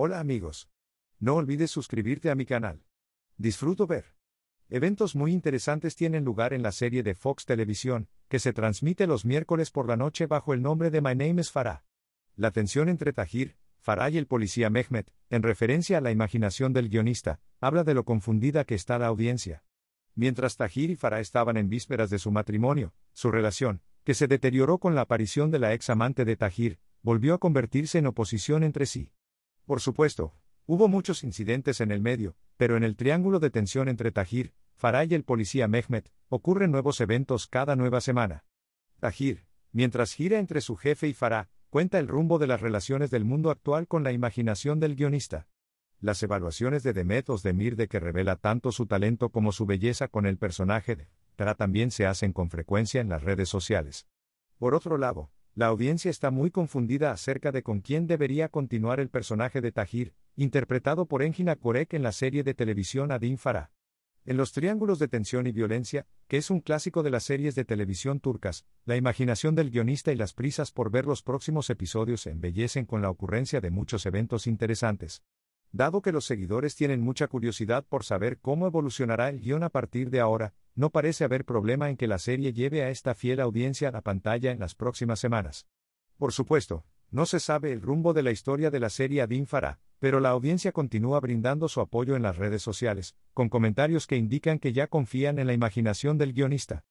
Hola amigos. No olvides suscribirte a mi canal. Disfruto ver. Eventos muy interesantes tienen lugar en la serie de Fox Televisión, que se transmite los miércoles por la noche bajo el nombre de My Name is Farah. La tensión entre Tajir, Farah y el policía Mehmet, en referencia a la imaginación del guionista, habla de lo confundida que está la audiencia. Mientras Tajir y Farah estaban en vísperas de su matrimonio, su relación, que se deterioró con la aparición de la ex amante de Tajir, volvió a convertirse en oposición entre sí. Por supuesto, hubo muchos incidentes en el medio, pero en el triángulo de tensión entre Tajir, Farah y el policía Mehmet, ocurren nuevos eventos cada nueva semana. Tajir, mientras gira entre su jefe y Farah, cuenta el rumbo de las relaciones del mundo actual con la imaginación del guionista. Las evaluaciones de Demetos de Mirde que revela tanto su talento como su belleza con el personaje de también se hacen con frecuencia en las redes sociales. Por otro lado, la audiencia está muy confundida acerca de con quién debería continuar el personaje de Tahir, interpretado por Engina Korek en la serie de televisión Adin Farah. En los triángulos de tensión y violencia, que es un clásico de las series de televisión turcas, la imaginación del guionista y las prisas por ver los próximos episodios se embellecen con la ocurrencia de muchos eventos interesantes. Dado que los seguidores tienen mucha curiosidad por saber cómo evolucionará el guión a partir de ahora, no parece haber problema en que la serie lleve a esta fiel audiencia a la pantalla en las próximas semanas. Por supuesto, no se sabe el rumbo de la historia de la serie Adin Farah, pero la audiencia continúa brindando su apoyo en las redes sociales, con comentarios que indican que ya confían en la imaginación del guionista.